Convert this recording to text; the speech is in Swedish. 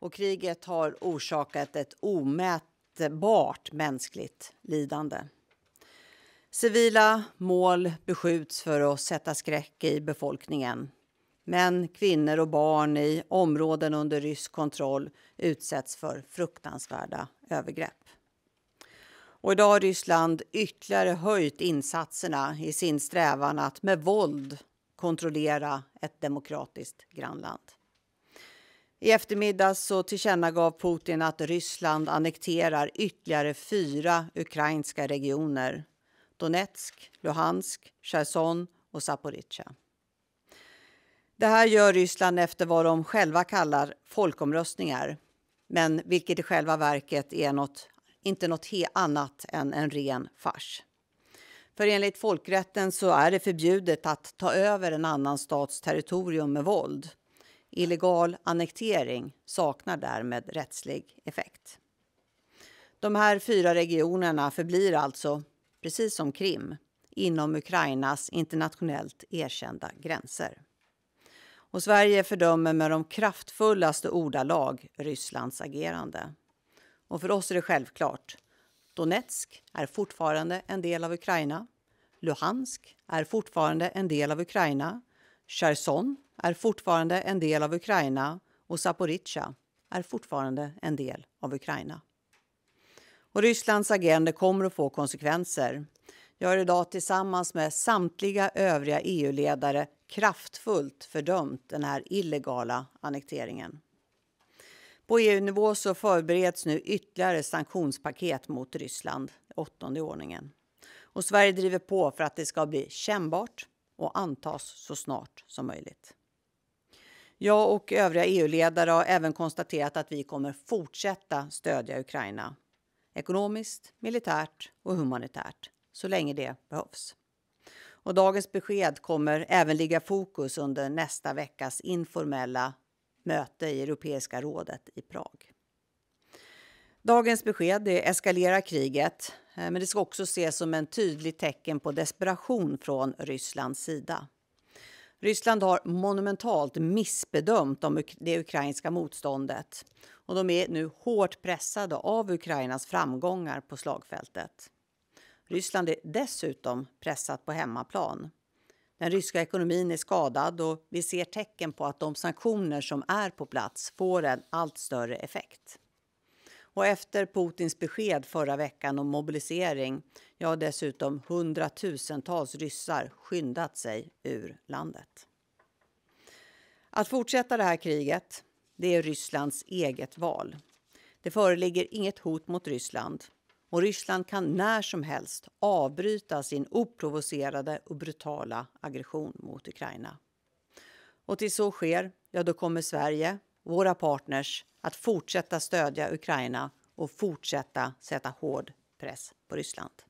Och kriget har orsakat ett omätbart mänskligt lidande. Civila mål beskjuts för att sätta skräck i befolkningen. Män, kvinnor och barn i områden under rysk kontroll utsätts för fruktansvärda övergrepp. Och idag har Ryssland ytterligare höjt insatserna i sin strävan att med våld kontrollera ett demokratiskt grannland. I eftermiddags så tillkännagav Putin att Ryssland annekterar ytterligare fyra ukrainska regioner. Donetsk, Luhansk, Cherson och Zaporizjzja. Det här gör Ryssland efter vad de själva kallar folkomröstningar men vilket i själva verket är något, inte något annat än en ren fars. För enligt folkrätten så är det förbjudet att ta över en annan stats territorium med våld. Illegal annektering saknar därmed rättslig effekt. De här fyra regionerna förblir alltså, precis som Krim, inom Ukrainas internationellt erkända gränser. Och Sverige fördömer med de kraftfullaste ordalag Rysslands agerande. Och för oss är det självklart. Donetsk är fortfarande en del av Ukraina. Luhansk är fortfarande en del av Ukraina Cherson är fortfarande en del av Ukraina och Zaporizjzja är fortfarande en del av Ukraina. Och Rysslands agerande kommer att få konsekvenser. Jag har idag tillsammans med samtliga övriga EU-ledare kraftfullt fördömt den här illegala annekteringen. På EU-nivå så förbereds nu ytterligare sanktionspaket mot Ryssland, åttonde i ordningen. Och Sverige driver på för att det ska bli kännbart och antas så snart som möjligt. Jag och övriga EU-ledare har även konstaterat att vi kommer fortsätta stödja Ukraina ekonomiskt, militärt och humanitärt så länge det behövs. Och dagens besked kommer även ligga fokus under nästa veckas informella möte i Europeiska rådet i Prag. Dagens besked eskalerar kriget, eh, men det ska också ses som en tydligt tecken på desperation från Rysslands sida. Ryssland har monumentalt missbedömt det ukrainska motståndet och de är nu hårt pressade av Ukrainas framgångar på slagfältet. Ryssland är dessutom pressat på hemmaplan. Den ryska ekonomin är skadad och vi ser tecken på att de sanktioner som är på plats får en allt större effekt. Och efter Putins besked förra veckan om mobilisering ja, har dessutom hundratusentals ryssar skyndat sig ur landet. Att fortsätta det här kriget det är Rysslands eget val. Det föreligger inget hot mot Ryssland och Ryssland kan när som helst avbryta sin oprovocerade och brutala aggression mot Ukraina. Och tills så sker, ja då kommer Sverige våra partners att fortsätta stödja Ukraina och fortsätta sätta hård press på Ryssland.